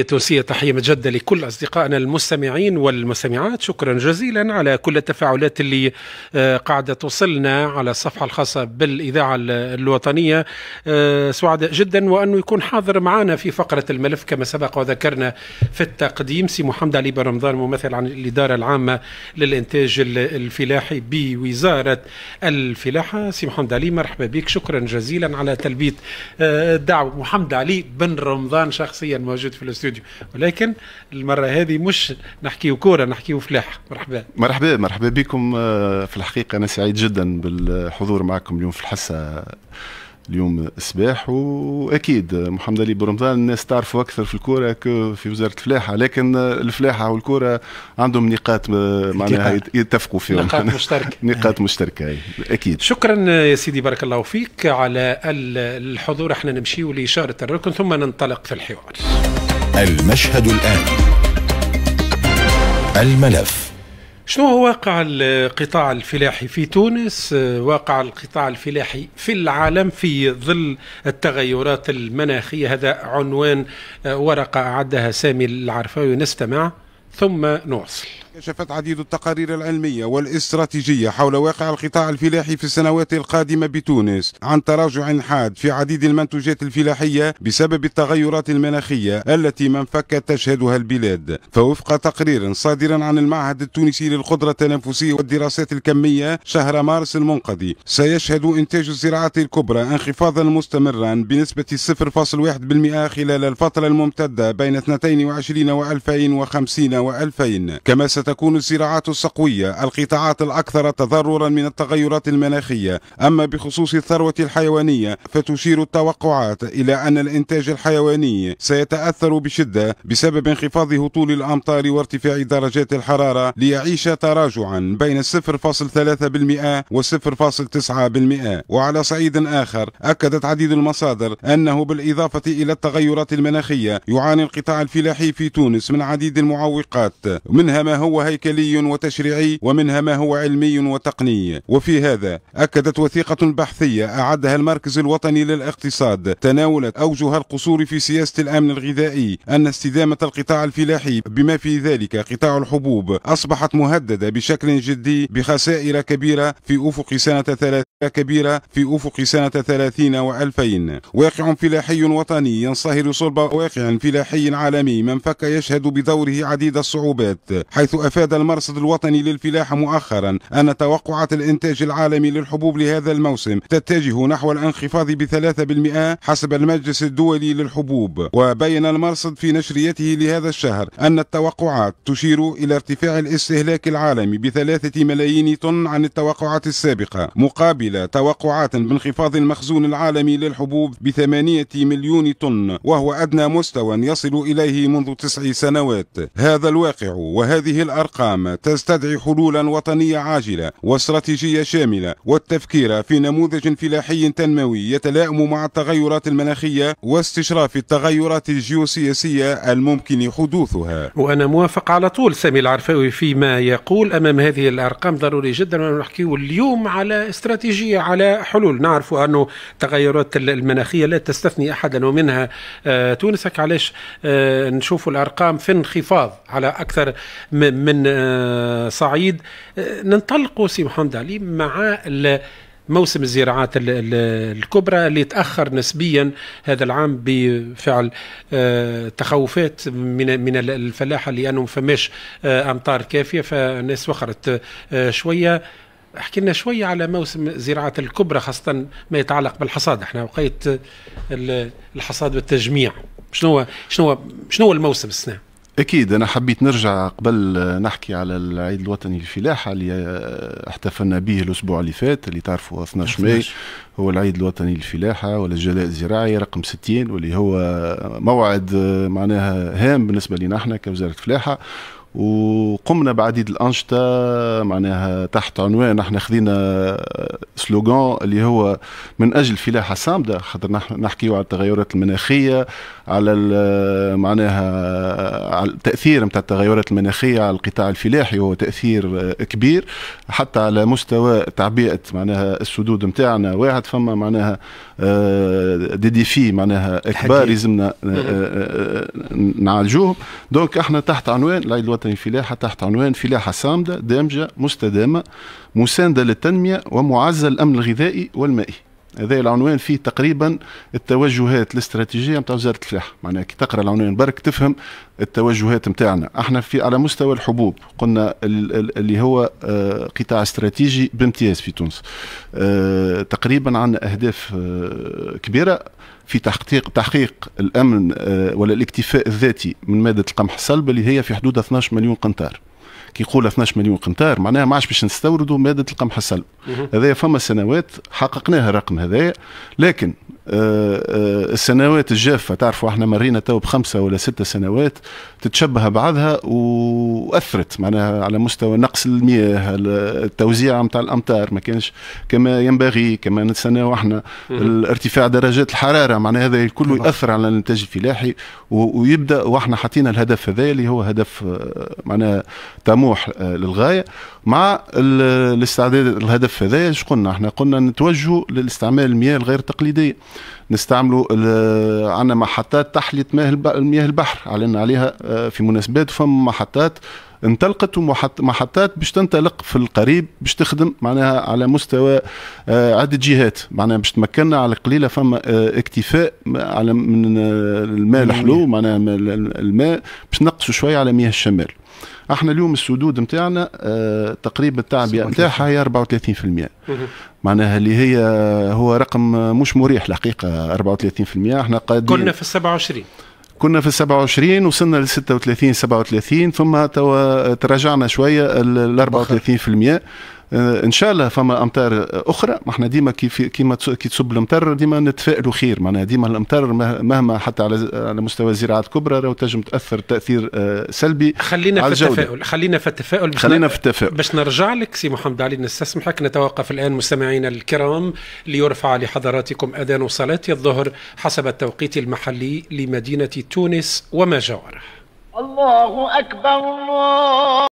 التونسية تحية مجدة لكل أصدقائنا المستمعين والمستمعات شكرا جزيلا على كل التفاعلات اللي آه، قاعدة توصلنا على الصفحة الخاصة بالإذاعة الوطنية آه، سعداء جدا وأنه يكون حاضر معنا في فقرة الملف كما سبق وذكرنا في التقديم سي محمد علي بن رمضان ممثل عن الإدارة العامة للإنتاج الفلاحي بوزارة الفلاحة سي محمد علي مرحبا بك شكرا جزيلا على تلبية آه، الدعوة محمد علي بن رمضان شخصيا موجود في الاستوديو الاستوديو ولكن المره هذه مش نحكيو كوره نحكيو فلاح مرحبا مرحبا مرحبا بكم آه، في الحقيقه انا سعيد جدا بالحضور معكم اليوم في الحصه اليوم الصباح واكيد محمد علي برمضان الناس تعرفوا اكثر في الكوره في وزاره الفلاحه لكن الفلاحه والكوره عندهم نقاط آه، معناها يتفقوا فيهم نقاط مشتركه نقاط مشتركه اكيد شكرا يا سيدي بارك الله فيك على الحضور احنا نمشيو لاشاره الركن ثم ننطلق في الحوار المشهد الآن الملف شنو هو واقع القطاع الفلاحي في تونس واقع القطاع الفلاحي في العالم في ظل التغيرات المناخية هذا عنوان ورقة أعدها سامي العرفاوي نستمع ثم نواصل كشفت عديد التقارير العلمية والاستراتيجية حول واقع القطاع الفلاحي في السنوات القادمة بتونس عن تراجع حاد في عديد المنتوجات الفلاحية بسبب التغيرات المناخية التي من تشهدها البلاد فوفق تقرير صادر عن المعهد التونسي للقدرة التنافسية والدراسات الكمية شهر مارس المنقضي سيشهد إنتاج الزراعة الكبرى انخفاضا مستمرا بنسبة 0.1% خلال الفترة الممتدة بين 22 و 2050 و2000 كما ستكون الزراعات الصقوية القطاعات الأكثر تضررا من التغيرات المناخية أما بخصوص الثروة الحيوانية فتشير التوقعات إلى أن الإنتاج الحيواني سيتأثر بشدة بسبب انخفاض هطول الأمطار وارتفاع درجات الحرارة ليعيش تراجعا بين 0.3% و 0.9% وعلى صعيد آخر أكدت عديد المصادر أنه بالإضافة إلى التغيرات المناخية يعاني القطاع الفلاحي في تونس من عديد المعوقات النقاط منها ما هو هيكلي وتشريعي ومنها ما هو علمي وتقني وفي هذا أكدت وثيقة بحثية أعدها المركز الوطني للاقتصاد تناولت أوجه القصور في سياسة الأمن الغذائي أن استدامة القطاع الفلاحي بما في ذلك قطاع الحبوب أصبحت مهددة بشكل جدي بخسائر كبيرة في أفق سنة 30 كبيرة في أفق سنة 30 و2000 واقع فلاحي وطني ينصهر صلب واقع فلاحي عالمي منفك يشهد بدوره عديد الصعوبات حيث أفاد المرصد الوطني للفلاحة مؤخرا أن توقعات الإنتاج العالمي للحبوب لهذا الموسم تتجه نحو الانخفاض ب 3% حسب المجلس الدولي للحبوب وبين المرصد في نشريته لهذا الشهر أن التوقعات تشير إلى ارتفاع الاستهلاك العالمي ب 3 ملايين طن عن التوقعات السابقة مقابل المقبلة توقعات بانخفاض المخزون العالمي للحبوب بثمانية مليون طن وهو أدنى مستوى يصل إليه منذ تسع سنوات هذا الواقع وهذه الأرقام تستدعي حلولا وطنية عاجلة واستراتيجية شاملة والتفكير في نموذج فلاحي تنموي يتلائم مع التغيرات المناخية واستشراف التغيرات الجيوسياسية الممكن حدوثها وأنا موافق على طول سامي العرفاوي فيما يقول أمام هذه الأرقام ضروري جدا أن اليوم على استراتيجية استراتيجية على حلول نعرف أنه التغيرات المناخية لا تستثني أحدا ومنها آه، تونسك علاش آه، نشوف الأرقام في انخفاض على أكثر من آه، صعيد ننطلقوا سي محمد علي مع موسم الزراعات الكبرى اللي تاخر نسبيا هذا العام بفعل تخوفات من من الفلاحه لانه ما فماش امطار كافيه فالناس وخرت شويه احكي لنا شوية على موسم الزراعة الكبرى خاصة ما يتعلق بالحصاد احنا وقيت الحصاد والتجميع شنو شنو شنو الموسم السنة؟ اكيد انا حبيت نرجع قبل نحكي على العيد الوطني للفلاحه اللي آه، احتفلنا به الاسبوع اللي فات اللي تعرفوا 12 ماي هو العيد الوطني للفلاحه ولا الجلاء الزراعي رقم 60 واللي هو موعد آه، معناها هام بالنسبه لنا احنا كوزاره فلاحه وقمنا بعديد الانشطه معناها تحت عنوان احنا خذينا آه، سلوغان اللي هو من اجل فلاحه صامده خاطر نحكيو على التغيرات المناخيه على آه، معناها آه، على التاثير نتاع التغيرات المناخيه على القطاع الفلاحي وهو تاثير كبير حتى على مستوى تعبئه معناها السدود نتاعنا واحد فما معناها دي ديفي معناها كبار لازمنا نعالجوهم دونك احنا تحت عنوان العيد الوطني مواطن فلاحة تحت عنوان فلاحة صامدة دامجة مستدامة مساندة للتنمية ومعزة الأمن الغذائي والمائي هذا العنوان فيه تقريبا التوجهات الاستراتيجيه نتاع وزاره الفلاحه معناها كي تقرا العنوان برك تفهم التوجهات نتاعنا احنا في على مستوى الحبوب قلنا اللي هو آه، قطاع استراتيجي بامتياز في تونس آه، تقريبا عندنا اهداف آه، كبيره في تحقيق تحقيق الامن ولا الاكتفاء الذاتي من ماده القمح الصلب اللي هي في حدود 12 مليون قنطار كي يقول 12 مليون قنطار معناها ما عادش باش نستوردوا ماده القمح الصلب هذا فما سنوات حققناها الرقم هذا لكن آآ آه، آه، السنوات الجافه تعرفوا احنا مرينا تو بخمسه ولا سته سنوات تتشبه بعضها واثرت معناها على مستوى نقص المياه التوزيع نتاع الامطار ما كانش كما ينبغي كما نتسناو احنا ارتفاع درجات الحراره معناها هذا الكل ياثر على الانتاج الفلاحي ويبدا واحنا حاطين الهدف هذا اللي هو هدف آه، معناها طموح آه، للغايه مع الاستعداد الهدف هذا ايش قلنا احنا قلنا نتوجهوا للاستعمال المياه الغير تقليديه نستعملوا عندنا محطات تحليه مياه المياه البحر علينا عليها آه، في مناسبات فم محطات انطلقت محطات باش تنطلق في القريب باش تخدم معناها على مستوى آه، عده جهات معناها باش تمكننا على قليله فما اكتفاء على من الماء الحلو معناها الماء باش نقصوا شويه على مياه الشمال احنا اليوم السدود نتاعنا اه تقريبا التعبئه نتاعها هي 34% معناها اللي هي هو رقم مش مريح الحقيقه 34% احنا قاعدين كنا في 27 كنا في 27 وصلنا ل 36 37 ثم توا تراجعنا شويه ل 34% آه، ان شاء الله فما امطار اخرى ما احنا ديما كيف كيما كي تصب الامطار ديما نتفائلوا خير معناها ديما الامطار مهما حتى على على مستوى زراعات كبرى راهو تنجم تاثر تاثير آه، سلبي خلينا على في التفاؤل خلينا في التفاؤل خلينا في التفاؤل باش نرجع لك سي محمد علي نستسمحك نتوقف الان مستمعينا الكرام ليرفع لحضراتكم اذان صلاه الظهر حسب التوقيت المحلي لمدينه تونس وما جاوره الله اكبر الله